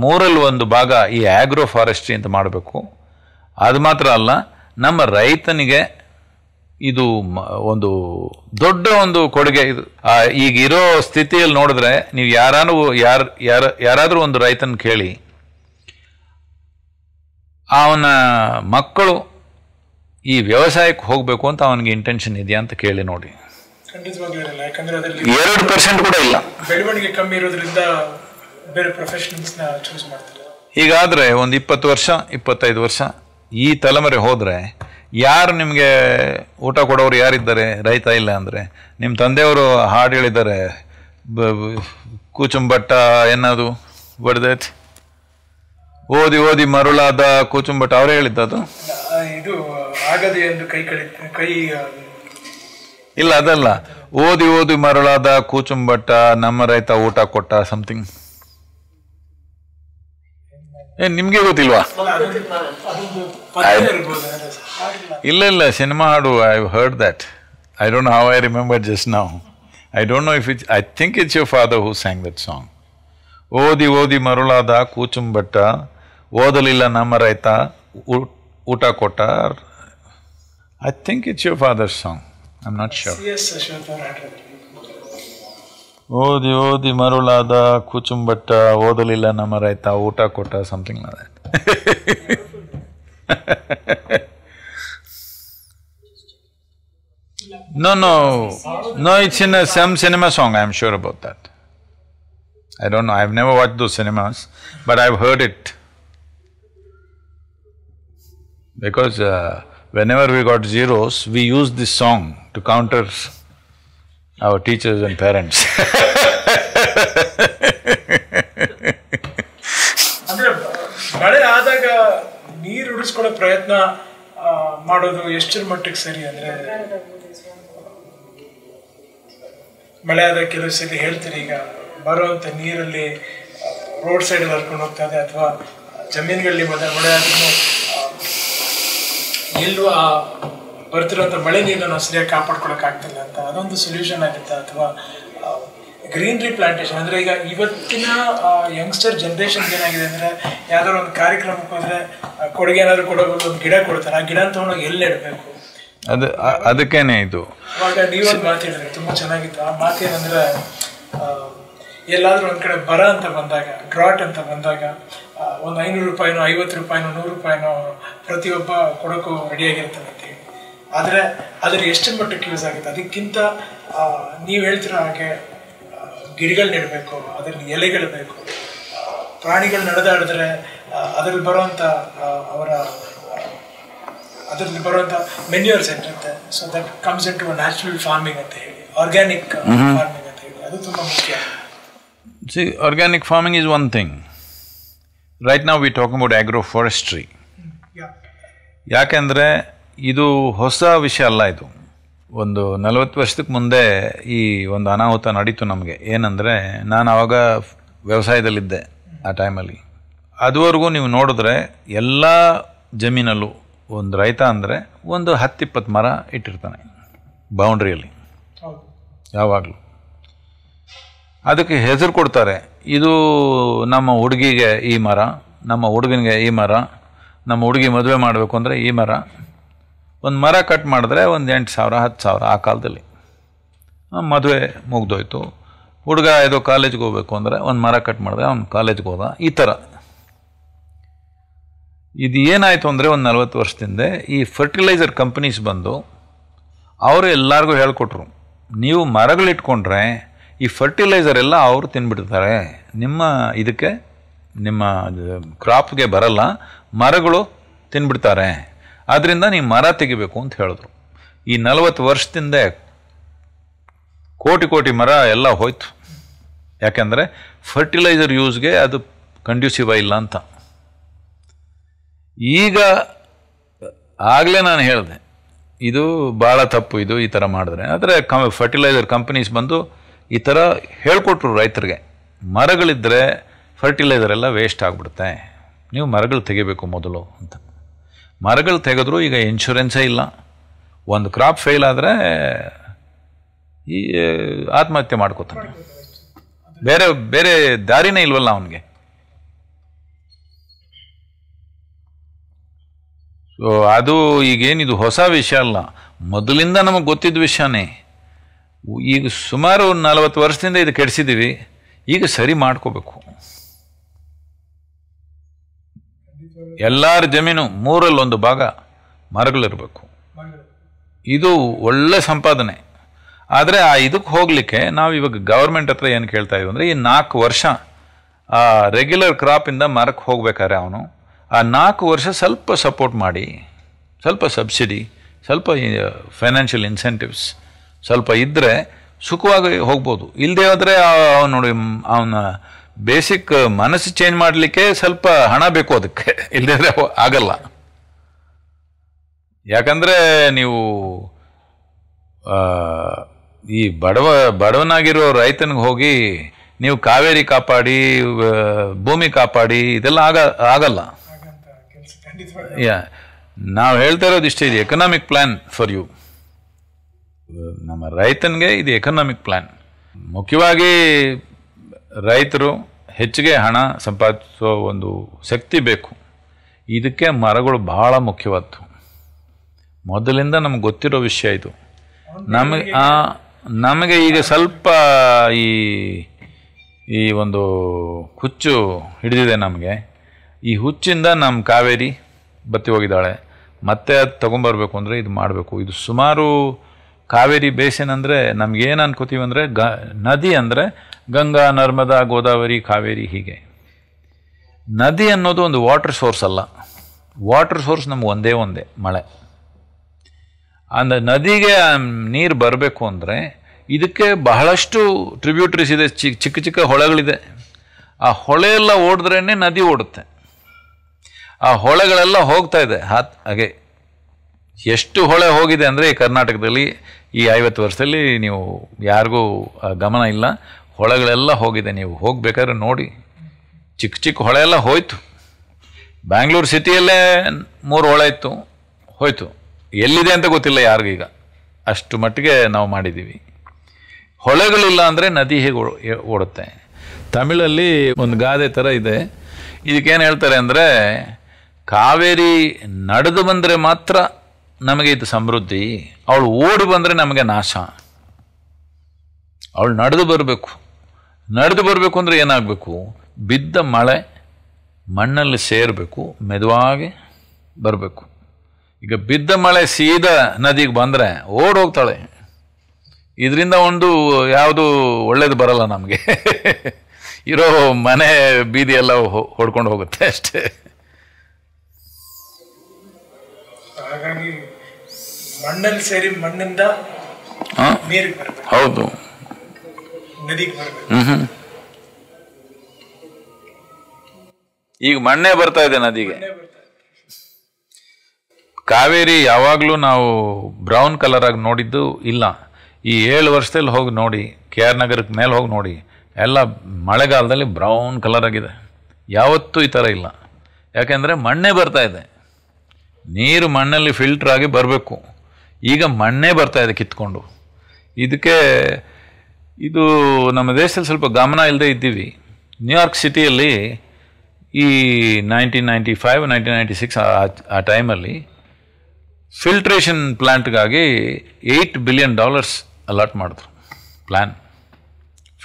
ಮೂರಲ್ಲಿ ಒಂದು ಭಾಗ ಈ ಆಗ್ರೋ ಫಾರೆಸ್ಟ್ರಿ ಅಂತ ಮಾಡಬೇಕು ಅದು ಮಾತ್ರ ಅಲ್ಲ ನಮ್ಮ ರೈತನಿಗೆ ಇದು ಒಂದು ದೊಡ್ಡ ಒಂದು ಕೊಡುಗೆ ಇದು ಈಗ ಇರೋ ಸ್ಥಿತಿಯಲ್ಲಿ ನೋಡಿದ್ರೆ ನೀವು ಯಾರಾನು ಯಾರು ಯಾರ ಯಾರಾದರೂ ಒಂದು ರೈತನ ಕೇಳಿ ಅವನ ಮಕ್ಕಳು ಈ ವ್ಯವಸಾಯಕ್ಕೆ ಹೋಗಬೇಕು ಅಂತ ಅವನಿಗೆ ಇಂಟೆನ್ಷನ್ ಇದೆಯಾ ಅಂತ ಕೇಳಿ ನೋಡಿ ಎರಡು ಪರ್ಸೆಂಟ್ ಕೂಡ ಇಲ್ಲ ಬೆಳವಣಿಗೆ ಇರೋದ್ರಿಂದ ಬೇರೆ ಚೂಸ್ ಹೀಗಾದರೆ ಒಂದು ಇಪ್ಪತ್ತು ವರ್ಷ ಇಪ್ಪತ್ತೈದು ವರ್ಷ ಈ ತಲೆಮರೆ ಹೋದರೆ ಯಾರು ನಿಮಗೆ ಊಟ ಕೊಡೋರು ಯಾರಿದ್ದಾರೆ ರೈತ ಇಲ್ಲ ಅಂದರೆ ನಿಮ್ಮ ತಂದೆಯವರು ಹಾಡು ಹೇಳಿದ್ದಾರೆ ಕೂಚುಂಬಟ್ಟ ಏನದು ಬಡ್ದೈತಿ ಓದಿ ಓದಿ ಮರುಳಾದ ಕೂಚುಂಬಟ್ಟ ಅವರೇ ಹೇಳಿದ್ದದು ಇದು ಆಗದೆ ಎಂದು ಕೈ ಕಳಿ ಕೈ ಇಲ್ಲ ಅದಲ್ಲ ಓದಿ ಓದಿ ಮರುಳಾದ ಕೂಚುಂಬಟ್ಟ ನಮ್ಮ ರೈತ ಊಟ ಕೊಟ್ಟ ಸಮಥಿಂಗ್ ಏ ನಿಮಗೆ ಗೊತ್ತಿಲ್ವಾ Illa illa, cinema adu, I've heard that. I don't know how I remember just now. I don't know if it's… I think it's your father who sang that song. Odi odi marulada kuchumbatta, odalilla namaraita utakota. I think it's your father's song. I'm not sure. Yes, Ashwatthara. Odi odi marulada kuchumbatta, odalilla namaraita utakota, something like that. No, no, no, it's in a, some cinema song, I'm sure about that. I don't know, I've never watched those cinemas, but I've heard it. Because uh, whenever we got zeros, we used this song to counter our teachers and parents ನೀರು ಉಳಿಸ್ಕೊಳ್ಳೋ ಪ್ರಯತ್ನ ಮಾಡೋದು ಎಷ್ಟರ ಮಟ್ಟಿಗೆ ಸರಿ ಅಂದ್ರೆ ಮಳೆ ಆದ ಕೆಲವು ಸಲ ಹೇಳ್ತೀರಿ ಈಗ ಬರುವಂತ ನೀರಲ್ಲಿ ರೋಡ್ ಸೈಡ್ ಹರ್ಕೊಂಡು ಹೋಗ್ತದೆ ಅಥವಾ ಜಮೀನುಗಳಲ್ಲಿ ಮಳೆ ಮಳೆ ಆದ್ರೂ ಎಲ್ಲೂ ಆ ಬರ್ತಿರೋಂಥ ಮಳೆ ನೀರನ್ನು ನಾವು ಸರಿಯಾಗಿ ಆಗ್ತಿಲ್ಲ ಅಂತ ಅದೊಂದು ಸೊಲ್ಯೂಷನ್ ಆಗುತ್ತೆ ಅಥವಾ ಗ್ರೀನ್ರಿ ಪ್ಲಾಂಟೇಶನ್ ಅಂದರೆ ಈಗ ಇವತ್ತಿನ ಯಂಗ್ಸ್ಟರ್ ಜನರೇಷನ್ ಏನಾಗಿದೆ ಅಂದರೆ ಯಾವ್ದಾದ್ರು ಒಂದು ಕಾರ್ಯಕ್ರಮಕ್ಕೆ ಹೋದ್ರೆ ಕೊಡುಗೆ ಏನಾದರೂ ಕೊಡೋ ಒಂದು ಗಿಡ ಕೊಡ್ತಾರೆ ಆ ಗಿಡ ತಗೊಂಡೋಗಿ ಎಲ್ಲಿ ಇಡಬೇಕು ಅದು ಅದಕ್ಕೇನೆ ಇದು ಇವಾಗ ನೀವೊಂದು ಚೆನ್ನಾಗಿತ್ತು ಆ ಏನಂದ್ರೆ ಎಲ್ಲಾದರೂ ಒಂದು ಕಡೆ ಬರ ಅಂತ ಬಂದಾಗ ಡ್ರಾಟ್ ಅಂತ ಬಂದಾಗ ಒಂದು ಐನೂರು ರೂಪಾಯಿನೋ ಐವತ್ತು ರೂಪಾಯಿನೋ ನೂರು ರೂಪಾಯಿನೋ ಪ್ರತಿಯೊಬ್ಬ ಕೊಡೋಕ್ಕೂ ರೆಡಿಯಾಗಿ ಅಂತೀವಿ ಆದರೆ ಅದರ ಎಷ್ಟು ಮಟ್ಟಕ್ಕೆ ಯೂಸ್ ಆಗುತ್ತೆ ಅದಕ್ಕಿಂತ ನೀವು ಹೇಳ್ತಿರೋ ಹಾಗೆ ಗಿಡಗಳು ನೆಡಬೇಕು ಅದರಲ್ಲಿ ಎಲೆಗಳು ಬೇಕು ಪ್ರಾಣಿಗಳು ನಡೆದಾಡಿದ್ರೆ ಅದ್ರಲ್ಲಿ ಬರುವಂತ ಅವರ ಅದರಲ್ಲಿ manures so that comes into natural farming ಅಂತ ಹೇಳಿ ಆರ್ಗ್ಯಾನಿಕ್ ಫಾರ್ಮಿಂಗ್ ಅದು ತುಂಬ ಮುಖ್ಯ see organic farming is one thing right ನಾವು we talk about agro forestry ಯಾಕೆಂದರೆ ಇದು ಹೊಸ ವಿಷಯ ಅಲ್ಲ ಇದು ಒಂದು ನಲವತ್ತು ವರ್ಷಕ್ಕೆ ಮುಂದೆ ಈ ಒಂದು ಅನಾಹುತ ನಡೀತು ನಮಗೆ ಏನಂದರೆ ನಾನು ಆವಾಗ ವ್ಯವಸಾಯದಲ್ಲಿದ್ದೆ ಆ ಟೈಮಲ್ಲಿ ಅದುವರೆಗೂ ನೀವು ನೋಡಿದ್ರೆ ಎಲ್ಲ ಜಮೀನಲ್ಲೂ ಒಂದು ರೈತ ಅಂದರೆ ಒಂದು ಹತ್ತಿಪ್ಪತ್ತು ಮರ ಇಟ್ಟಿರ್ತಾನೆ ಬೌಂಡ್ರಿಯಲ್ಲಿ ಯಾವಾಗಲೂ ಅದಕ್ಕೆ ಹೆಸರು ಕೊಡ್ತಾರೆ ಇದು ನಮ್ಮ ಹುಡುಗಿಗೆ ಈ ಮರ ನಮ್ಮ ಹುಡುಗನಿಗೆ ಈ ಮರ ನಮ್ಮ ಹುಡುಗಿ ಮದುವೆ ಮಾಡಬೇಕು ಅಂದರೆ ಈ ಮರ ಒಂದು ಮರ ಕಟ್ ಮಾಡಿದ್ರೆ ಒಂದು ಎಂಟು ಸಾವಿರ ಹತ್ತು ಸಾವಿರ ಆ ಕಾಲದಲ್ಲಿ ಮದುವೆ ಮುಗ್ದೋಯ್ತು ಹುಡುಗ ಇದು ಕಾಲೇಜ್ಗೆ ಹೋಗ್ಬೇಕು ಅಂದರೆ ಒಂದು ಮರ ಕಟ್ ಮಾಡಿದ್ರೆ ಅವ್ನು ಕಾಲೇಜ್ಗೆ ಹೋದ ಈ ಥರ ಇದು ಏನಾಯಿತು ಅಂದರೆ ಒಂದು ನಲವತ್ತು ವರ್ಷದಿಂದ ಈ ಫರ್ಟಿಲೈಸರ್ ಕಂಪ್ನೀಸ್ ಬಂದು ಅವರು ಎಲ್ಲರಿಗೂ ಹೇಳ್ಕೊಟ್ರು ನೀವು ಮರಗಳಿಟ್ಕೊಂಡ್ರೆ ಈ ಫರ್ಟಿಲೈಸರ್ ಎಲ್ಲ ಅವರು ತಿನ್ಬಿಡ್ತಾರೆ ನಿಮ್ಮ ಇದಕ್ಕೆ ನಿಮ್ಮ ಕ್ರಾಪ್ಗೆ ಬರಲ್ಲ ಮರಗಳು ತಿನ್ಬಿಡ್ತಾರೆ ಆದ್ದರಿಂದ ನೀವು ಮರ ತೆಗಿಬೇಕು ಅಂತ ಹೇಳಿದ್ರು ಈ ನಲವತ್ತು ವರ್ಷದಿಂದ ಕೋಟಿ ಕೋಟಿ ಮರ ಎಲ್ಲ ಹೋಯ್ತು ಯಾಕೆಂದರೆ ಫರ್ಟಿಲೈಸರ್ ಯೂಸ್ಗೆ ಅದು ಕಂಡ್ಯೂಸಿವ್ ಇಲ್ಲ ಅಂತ ಈಗ ಆಗಲೇ ನಾನು ಹೇಳಿದೆ ಇದು ಭಾಳ ತಪ್ಪು ಇದು ಈ ಥರ ಮಾಡಿದ್ರೆ ಆದರೆ ಕಮ್ ಫರ್ಟಿಲೈಸರ್ ಕಂಪನೀಸ್ ಬಂದು ಈ ಥರ ಹೇಳ್ಕೊಟ್ರು ರೈತರಿಗೆ ಮರಗಳಿದ್ದರೆ ಫರ್ಟಿಲೈಸರ್ ಎಲ್ಲ ವೇಸ್ಟ್ ಆಗಿಬಿಡುತ್ತೆ ನೀವು ಮರಗಳು ತೆಗಿಬೇಕು ಮೊದಲು ಅಂತ ಮರಗಳು ತೆಗೆದ್ರೂ ಈಗ ಇನ್ಶೂರೆನ್ಸೇ ಇಲ್ಲ ಒಂದು ಕ್ರಾಪ್ ಫೇಲ್ ಆದರೆ ಈ ಆತ್ಮಹತ್ಯೆ ಮಾಡ್ಕೋತಾನೆ ಬೇರೆ ಬೇರೆ ದಾರಿನೇ ಇಲ್ವಲ್ಲ ಅವನಿಗೆ ಸೊ ಅದು ಈಗೇನಿದು ಹೊಸ ವಿಷಯ ಅಲ್ಲ ಮೊದಲಿಂದ ನಮಗೆ ಗೊತ್ತಿದ್ದ ವಿಷಯನೇ ಈಗ ಸುಮಾರು ನಲವತ್ತು ವರ್ಷದಿಂದ ಇದು ಕೆಡಿಸಿದ್ದೀವಿ ಈಗ ಸರಿ ಮಾಡ್ಕೋಬೇಕು ಎಲ್ಲರ ಜಮೀನು ಮೂರಲ್ಲೊಂದು ಭಾಗ ಮರಗಳಿರಬೇಕು ಇದು ಒಳ್ಳೆ ಸಂಪಾದನೆ ಆದರೆ ಆ ಇದಕ್ಕೆ ಹೋಗಲಿಕ್ಕೆ ನಾವು ಇವಾಗ ಗೌರ್ಮೆಂಟ್ ಹತ್ರ ಏನು ಕೇಳ್ತಾ ಇದ್ದೀವಿ ಅಂದರೆ ಈ ನಾಲ್ಕು ವರ್ಷ ರೆಗ್ಯುಲರ್ ಕ್ರಾಪಿಂದ ಮರಕ್ಕೆ ಹೋಗ್ಬೇಕಾದ್ರೆ ಅವನು ಆ ನಾಲ್ಕು ವರ್ಷ ಸ್ವಲ್ಪ ಸಪೋರ್ಟ್ ಮಾಡಿ ಸ್ವಲ್ಪ ಸಬ್ಸಿಡಿ ಸ್ವಲ್ಪ ಫೈನಾನ್ಷಿಯಲ್ ಇನ್ಸೆಂಟಿವ್ಸ್ ಸ್ವಲ್ಪ ಇದ್ದರೆ ಸುಖವಾಗಿ ಹೋಗ್ಬೋದು ಇಲ್ಲದೆ ಹೋದರೆ ನೋಡಿ ಅವನ ಬೇಸಿಕ್ ಮನಸ್ಸು ಚೇಂಜ್ ಮಾಡಲಿಕ್ಕೆ ಸ್ವಲ್ಪ ಹಣ ಬೇಕು ಅದಕ್ಕೆ ಇಲ್ಲದೆ ಆಗಲ್ಲ ಯಾಕಂದರೆ ನೀವು ಈ ಬಡವ ಬಡವನಾಗಿರೋ ರೈತನಿಗೆ ಹೋಗಿ ನೀವು ಕಾವೇರಿ ಕಾಪಾಡಿ ಭೂಮಿ ಕಾಪಾಡಿ ಇದೆಲ್ಲ ಆಗ ಆಗಲ್ಲ ಯಾ ನಾವು ಹೇಳ್ತಾ ಇರೋದು ಇಷ್ಟೇ ಇದು ಎಕನಾಮಿಕ್ ಪ್ಲ್ಯಾನ್ ಫಾರ್ ಯು ನಮ್ಮ ರೈತನಿಗೆ ಇದು ಎಕನಾಮಿಕ್ ಪ್ಲ್ಯಾನ್ ಮುಖ್ಯವಾಗಿ ರೈತರು ಹೆಚ್ಚಿಗೆ ಹಣ ಸಂಪಾದಿಸೋ ಒಂದು ಶಕ್ತಿ ಬೇಕು ಇದಕ್ಕೆ ಮರಗಳು ಬಹಳ ಮುಖ್ಯವಾದ್ದು ಮೊದಲಿಂದ ನಮ್ಗೆ ಗೊತ್ತಿರೋ ವಿಷಯ ಇದು ನಮಗೆ ನಮಗೆ ಈಗ ಸ್ವಲ್ಪ ಈ ಈ ಒಂದು ಹುಚ್ಚು ಹಿಡಿದಿದೆ ನಮಗೆ ಈ ಹುಚ್ಚಿಂದ ನಮ್ಮ ಕಾವೇರಿ ಬತ್ತಿ ಹೋಗಿದ್ದಾಳೆ ಮತ್ತೆ ಅದು ತೊಗೊಂಬರ್ಬೇಕು ಅಂದರೆ ಇದು ಮಾಡಬೇಕು ಇದು ಸುಮಾರು ಕಾವೇರಿ ಬೇಸಿನ್ ಅಂದರೆ ನಮಗೇನು ಅನ್ಕೋತೀವಿ ಅಂದರೆ ಗ ನದಿ ಅಂದರೆ ಗಂಗಾ ನರ್ಮದಾ ಗೋದಾವರಿ ಕಾವೇರಿ ಹೀಗೆ ನದಿ ಅನ್ನೋದು ಒಂದು ವಾಟರ್ ಸೋರ್ಸ್ ಅಲ್ಲ ವಾಟರ್ ಸೋರ್ಸ್ ನಮ್ಗೆ ಒಂದೇ ಒಂದೇ ಮಳೆ ಅಂದರೆ ನದಿಗೆ ನೀರು ಬರಬೇಕು ಅಂದರೆ ಇದಕ್ಕೆ ಬಹಳಷ್ಟು ಟ್ರಿಬ್ಯೂಟ್ರೀಸ್ ಇದೆ ಚಿಕ್ಕ ಚಿಕ್ಕ ಚಿಕ್ಕ ಹೊಳೆಗಳಿದೆ ಆ ಹೊಳೆ ಎಲ್ಲ ಓಡಿದ್ರೇ ನದಿ ಓಡುತ್ತೆ ಆ ಹೊಳೆಗಳೆಲ್ಲ ಹೋಗ್ತಾ ಇದೆ ಹಾತ್ ಹಾಗೆ ಎಷ್ಟು ಹೊಳೆ ಹೋಗಿದೆ ಅಂದರೆ ಕರ್ನಾಟಕದಲ್ಲಿ ಈ ಐವತ್ತು ವರ್ಷದಲ್ಲಿ ನೀವು ಯಾರಿಗೂ ಗಮನ ಇಲ್ಲ ಹೊಳೆಗಳೆಲ್ಲ ಹೋಗಿದೆ ನೀವು ಹೋಗಬೇಕಾದ್ರೆ ನೋಡಿ ಚಿಕ್ಕ ಚಿಕ್ಕ ಹೊಳೆ ಎಲ್ಲ ಹೋಯ್ತು ಬ್ಯಾಂಗ್ಳೂರು ಸಿಟಿಯಲ್ಲೇ ಮೂರು ಹೊಳೆ ಇತ್ತು ಹೋಯ್ತು ಎಲ್ಲಿದೆ ಅಂತ ಗೊತ್ತಿಲ್ಲ ಯಾರಿಗೀಗ ಅಷ್ಟು ಮಟ್ಟಿಗೆ ನಾವು ಮಾಡಿದ್ದೀವಿ ಹೊಳೆಗಳಿಲ್ಲ ಅಂದರೆ ನದಿ ಹೇಗೆ ಓಡುತ್ತೆ ತಮಿಳಲ್ಲಿ ಒಂದು ಗಾದೆ ಥರ ಇದೆ ಇದಕ್ಕೇನು ಹೇಳ್ತಾರೆ ಅಂದರೆ ಕಾವೇರಿ ನಡೆದು ಬಂದರೆ ಮಾತ್ರ ನಮಗೆ ಇದು ಸಮೃದ್ಧಿ ಅವಳು ಓಡಿ ಬಂದರೆ ನಮಗೆ ನಾಶ ಅವಳು ನಡೆದು ಬರಬೇಕು ನಡೆದು ಬರಬೇಕು ಅಂದರೆ ಏನಾಗಬೇಕು ಬಿದ್ದ ಮಳೆ ಮಣ್ಣಲ್ಲಿ ಸೇರಬೇಕು ಮೆದುವಾಗಿ ಬರಬೇಕು ಈಗ ಬಿದ್ದ ಮಳೆ ಸೀದ ನದಿಗೆ ಬಂದರೆ ಹೋಗ್ತಾಳೆ ಇದರಿಂದ ಒಂದು ಯಾವುದು ಒಳ್ಳೇದು ಬರಲ್ಲ ನಮಗೆ ಇರೋ ಮನೆ ಬೀದಿಯೆಲ್ಲ ಹೊಡ್ಕೊಂಡು ಹೋಗುತ್ತೆ ಅಷ್ಟೇ ಹಾಗಾಗಿ ಸೇರಿ ಮಣ್ಣಿಂದ ಹೌದು ಈಗ ಮಣ್ಣೆ ಬರ್ತಾ ಇದೆ ನದಿಗೆ ಕಾವೇರಿ ಯಾವಾಗಲೂ ನಾವು ಬ್ರೌನ್ ಕಲರ್ ಆಗಿ ನೋಡಿದ್ದು ಇಲ್ಲ ಈ ಏಳು ವರ್ಷದಲ್ಲಿ ಹೋಗಿ ನೋಡಿ ಕೆ ಆರ್ ನಗರಕ್ಕೆ ಮೇಲೆ ಹೋಗಿ ನೋಡಿ ಎಲ್ಲ ಮಳೆಗಾಲದಲ್ಲಿ ಬ್ರೌನ್ ಕಲರ್ ಆಗಿದೆ ಯಾವತ್ತೂ ಈ ಥರ ಇಲ್ಲ ಯಾಕೆಂದರೆ ಮಣ್ಣೆ ಬರ್ತಾ ಇದೆ ನೀರು ಮಣ್ಣಲ್ಲಿ ಫಿಲ್ಟರ್ ಆಗಿ ಬರಬೇಕು ಈಗ ಮಣ್ಣೇ ಬರ್ತಾ ಇದೆ ಕಿತ್ಕೊಂಡು ಇದಕ್ಕೆ ಇದು ನಮ್ಮ ದೇಶದಲ್ಲಿ ಸ್ವಲ್ಪ ಗಮನ ಇಲ್ಲದೆ ಇದ್ದೀವಿ ನ್ಯೂಯಾರ್ಕ್ ಸಿಟಿಯಲ್ಲಿ ಈ nineteen ninety five nineteen ninety six ಆ ಟೈಮಲ್ಲಿ ಫಿಲ್ಟ್ರೇಷನ್ ಪ್ಲ್ಯಾಂಟ್ಗಾಗಿ ಏಯ್ಟ್ ಬಿಲಿಯನ್ ಡಾಲರ್ಸ್ ಅಲಾಟ್ ಮಾಡಿದ್ರು ಪ್ಲ್ಯಾನ್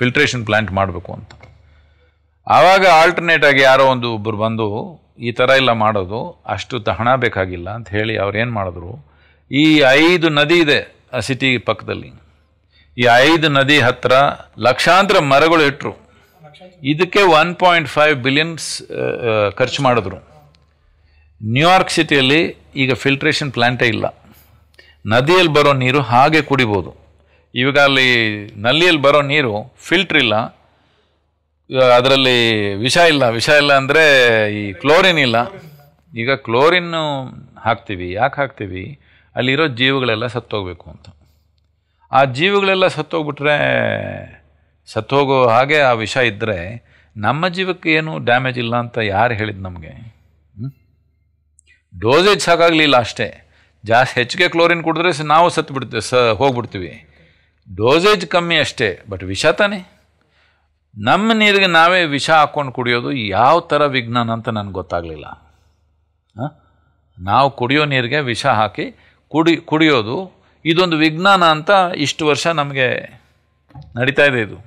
ಫಿಲ್ಟ್ರೇಷನ್ ಪ್ಲ್ಯಾಂಟ್ ಮಾಡಬೇಕು ಅಂತ ಆವಾಗ ಆಲ್ಟರ್ನೇಟಾಗಿ ಯಾರೋ ಒಂದು ಒಬ್ಬರು ಬಂದು ಈ ಥರ ಎಲ್ಲ ಮಾಡೋದು ಅಷ್ಟು ತಹಣ ಬೇಕಾಗಿಲ್ಲ ಅಂತ ಹೇಳಿ ಅವ್ರೇನು ಮಾಡಿದ್ರು ಈ ಐದು ನದಿ ಇದೆ ಆ ಸಿಟಿ ಪಕ್ಕದಲ್ಲಿ ಈ ಐದು ನದಿ ಹತ್ತಿರ ಲಕ್ಷಾಂತರ ಮರಗಳು ಇಟ್ಟರು ಇದಕ್ಕೆ ಒನ್ ಪಾಯಿಂಟ್ ಫೈವ್ ಬಿಲಿಯನ್ಸ್ ಖರ್ಚು ಮಾಡಿದ್ರು ನ್ಯೂಯಾರ್ಕ್ ಸಿಟಿಯಲ್ಲಿ ಈಗ ಫಿಲ್ಟ್ರೇಷನ್ ಪ್ಲ್ಯಾಂಟೇ ಇಲ್ಲ ನದಿಯಲ್ಲಿ ಬರೋ ನೀರು ಹಾಗೆ ಕುಡಿಬೋದು ಇವಾಗ ಅಲ್ಲಿ ನಲ್ಲಿಯಲ್ಲಿ ಬರೋ ನೀರು ಫಿಲ್ಟ್ರ್ ಇಲ್ಲ ಅದರಲ್ಲಿ ವಿಷ ಇಲ್ಲ ವಿಷ ಇಲ್ಲ ಅಂದರೆ ಈ ಕ್ಲೋರಿನ್ ಇಲ್ಲ ಈಗ ಕ್ಲೋರಿನ್ನು ಹಾಕ್ತೀವಿ ಯಾಕೆ ಹಾಕ್ತೀವಿ ಅಲ್ಲಿರೋ ಜೀವಗಳೆಲ್ಲ ಸತ್ತೋಗಬೇಕು ಅಂತ ಆ ಜೀವಗಳೆಲ್ಲ ಸತ್ತೋಗ್ಬಿಟ್ರೆ ಸತ್ತೋಗೋ ಹಾಗೆ ಆ ವಿಷ ಇದ್ದರೆ ನಮ್ಮ ಜೀವಕ್ಕೆ ಏನು ಡ್ಯಾಮೇಜ್ ಇಲ್ಲ ಅಂತ ಯಾರು ಹೇಳಿದ್ದು ನಮಗೆ ಡೋಸೇಜ್ ಸಾಕಾಗಲಿಲ್ಲ ಅಷ್ಟೇ ಜಾಸ್ತಿ ಹೆಚ್ಚಿಗೆ ಕ್ಲೋರಿನ್ ಕುಡಿದ್ರೆ ನಾವು ಸತ್ತು ಬಿಡ್ತೀವಿ ಸ ಹೋಗ್ಬಿಡ್ತೀವಿ ಡೋಸೇಜ್ ಕಮ್ಮಿ ಅಷ್ಟೇ ಬಟ್ ವಿಷ ತಾನೇ ನಮ್ಮ ನೀರಿಗೆ ನಾವೇ ವಿಷ ಹಾಕ್ಕೊಂಡು ಕುಡಿಯೋದು ಯಾವ ಥರ ವಿಜ್ಞಾನ ಅಂತ ನನಗೆ ಗೊತ್ತಾಗಲಿಲ್ಲ ನಾವು ಕುಡಿಯೋ ನೀರಿಗೆ ವಿಷ ಹಾಕಿ ಕುಡಿ ಕುಡಿಯೋದು ಇದೊಂದು ವಿಜ್ಞಾನ ಅಂತ ಇಷ್ಟು ವರ್ಷ ನಮಗೆ ನಡೀತಾ ಇದೆ ಇದು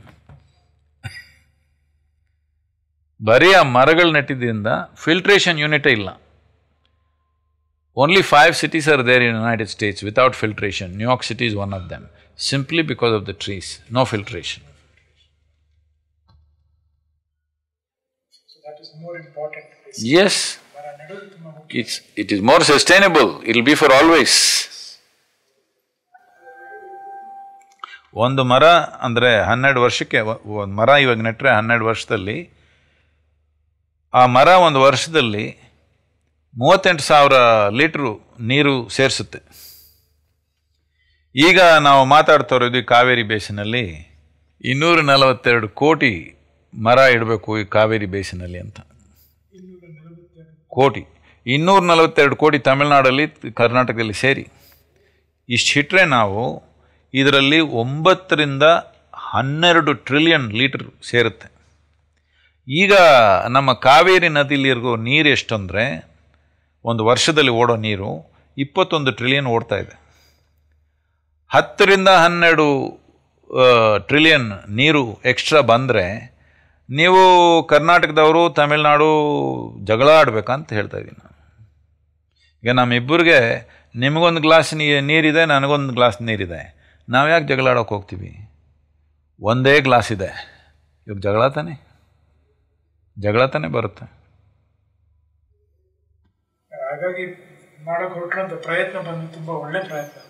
ಬರೀ ಆ ಮರಗಳು ನೆಟ್ಟಿದ್ದರಿಂದ ಫಿಲ್ಟ್ರೇಷನ್ ಯೂನಿಟೇ ಇಲ್ಲ only five cities are there in United States without filtration New York city is one of them simply because of the trees no filtration more important. Yes. It's, it is more sustainable, it'll be for always. ಒಂದು ಮರ ಅಂದರೆ ಹನ್ನೆರಡು ವರ್ಷಕ್ಕೆ ಒಂದು ಮರ ಇವಾಗ ನೆಟ್ಟರೆ ಹನ್ನೆರಡು ವರ್ಷದಲ್ಲಿ ಆ ಮರ ಒಂದು ವರ್ಷದಲ್ಲಿ ಮೂವತ್ತೆಂಟು ಸಾವಿರ ಲೀಟ್ರು ನೀರು ಸೇರಿಸುತ್ತೆ ಈಗ ನಾವು ಮಾತಾಡ್ತಾ ಇರೋದು ಕಾವೇರಿ ಬೇಸಿನಲ್ಲಿ ಇನ್ನೂರ ನಲವತ್ತೆರಡು ಕೋಟಿ ಮರ ಇಡಬೇಕು ಈ ಕಾವೇರಿ ಬೇಸಿನಲ್ಲಿ ಅಂತ ಕೋಟಿ ಇನ್ನೂರ ನಲವತ್ತೆರಡು ಕೋಟಿ ತಮಿಳ್ನಾಡಲ್ಲಿ ಕರ್ನಾಟಕದಲ್ಲಿ ಸೇರಿ ಇಷ್ಟಿಟ್ಟರೆ ನಾವು ಇದರಲ್ಲಿ ಒಂಬತ್ತರಿಂದ ಹನ್ನೆರಡು ಟ್ರಿಲಿಯನ್ ಲೀಟರ್ ಸೇರುತ್ತೆ ಈಗ ನಮ್ಮ ಕಾವೇರಿ ನದಿಲಿರ್ಗೋ ನೀರು ಎಷ್ಟಂದರೆ ಒಂದು ವರ್ಷದಲ್ಲಿ ಓಡೋ ನೀರು ಇಪ್ಪತ್ತೊಂದು ಟ್ರಿಲಿಯನ್ ಓಡ್ತಾ ಇದೆ ಹತ್ತರಿಂದ ಹನ್ನೆರಡು ಟ್ರಿಲಿಯನ್ ನೀರು ಎಕ್ಸ್ಟ್ರಾ ಬಂದರೆ ನೀವು ಕರ್ನಾಟಕದವರು ತಮಿಳ್ನಾಡು ಜಗಳ ಆಡಬೇಕಂತ ಹೇಳ್ತಾ ಇದ್ದೀನಿ ನಾನು ಈಗ ನಮ್ಮಿಬ್ಬರಿಗೆ ನಿಮಗೊಂದು ಗ್ಲಾಸ್ ನೀರಿದೆ ನನಗೊಂದು ಗ್ಲಾಸ್ ನೀರಿದೆ ನಾವು ಯಾಕೆ ಜಗಳ ಆಡೋಕೆ ಹೋಗ್ತೀವಿ ಒಂದೇ ಗ್ಲಾಸ್ ಇದೆ ಇವಾಗ ಜಗಳ ತಾನೆ ಜಗಳ ಬರುತ್ತೆ ಹಾಗಾಗಿ ಪ್ರಯತ್ನ ಒಳ್ಳೆ ಪ್ರಯತ್ನ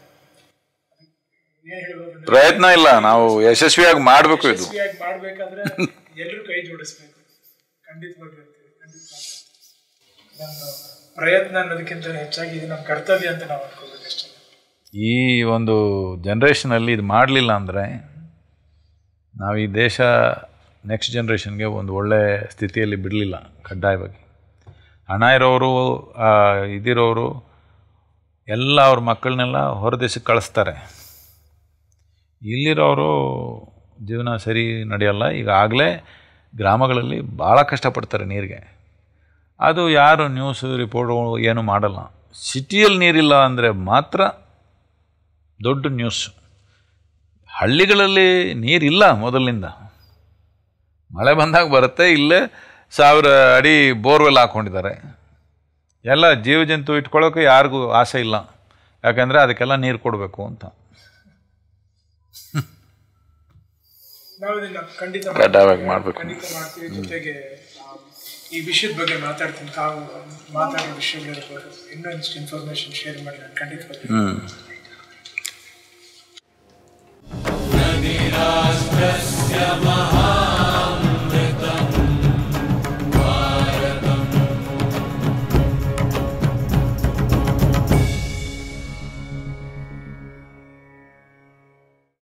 ಪ್ರಯತ್ನ ಇಲ್ಲ ನಾವು ಯಶಸ್ವಿಯಾಗಿ ಮಾಡಬೇಕು ಇದು ಮಾಡಬೇಕಾದ್ರೆ ಎಲ್ಲರೂ ಕೈ ಜೋಡಿಸ್ಬೇಕು ಖಂಡಿತವಾಗಿ ಹೇಳ್ತೀವಿ ಖಂಡಿತ ನಮ್ಮ ಪ್ರಯತ್ನ ಅನ್ನೋದಕ್ಕಿಂತ ಹೆಚ್ಚಾಗಿ ಇದು ನಮ್ಮ ಕರ್ತವ್ಯ ಅಂತ ನಾವು ಅಷ್ಟೇ ಈ ಒಂದು ಜನ್ರೇಷನಲ್ಲಿ ಇದು ಮಾಡಲಿಲ್ಲ ಅಂದರೆ ನಾವು ಈ ದೇಶ ನೆಕ್ಸ್ಟ್ ಜನ್ರೇಷನ್ಗೆ ಒಂದು ಒಳ್ಳೆ ಸ್ಥಿತಿಯಲ್ಲಿ ಬಿಡಲಿಲ್ಲ ಕಡ್ಡಾಯವಾಗಿ ಹಣ ಇರೋರು ಇದಿರೋರು ಎಲ್ಲ ಅವ್ರ ಮಕ್ಕಳನ್ನೆಲ್ಲ ಹೊರದೇಶಕ್ಕೆ ಕಳಿಸ್ತಾರೆ ಇಲ್ಲಿರೋರು ಜೀವನ ಸರಿ ನಡೆಯಲ್ಲ ಈಗಾಗಲೇ ಗ್ರಾಮಗಳಲ್ಲಿ ಭಾಳ ಕಷ್ಟಪಡ್ತಾರೆ ನೀರಿಗೆ ಅದು ಯಾರು ನ್ಯೂಸ್ ರಿಪೋರ್ಟ್ ಏನು ಮಾಡಲ್ಲ ಸಿಟಿಯಲ್ಲಿ ನೀರಿಲ್ಲ ಅಂದರೆ ಮಾತ್ರ ದೊಡ್ಡ ನ್ಯೂಸ್ ಹಳ್ಳಿಗಳಲ್ಲಿ ನೀರಿಲ್ಲ ಮೊದಲಿನಿಂದ ಮಳೆ ಬಂದಾಗ ಬರುತ್ತೆ ಇಲ್ಲೇ ಸಾವಿರ ಅಡಿ ಬೋರ್ವೆಲ್ ಹಾಕ್ಕೊಂಡಿದ್ದಾರೆ ಎಲ್ಲ ಜೀವ ಜಂತು ಇಟ್ಕೊಳ್ಳೋಕೆ ಯಾರಿಗೂ ಆಸೆ ಇಲ್ಲ ಯಾಕಂದರೆ ಅದಕ್ಕೆಲ್ಲ ನೀರು ಕೊಡಬೇಕು ಅಂತ ಕಡ್ಡಾಯವಾಗಿ ಮಾಡಬೇಕು ಜೊತೆಗೆ ಈ ವಿಷಯದ ಬಗ್ಗೆ ಮಾತಾಡ್ತೀನಿ ತಾವು ಮಾತಾಡೋ ವಿಷಯಗಳಿರ್ಬೋದು ಇನ್ನೂ ಇಷ್ಟು ಇನ್ಫಾರ್ಮೇಶನ್ ಶೇರ್ ಮಾಡಿ ನಾನು ಖಂಡಿತ ಹ್ಞೂ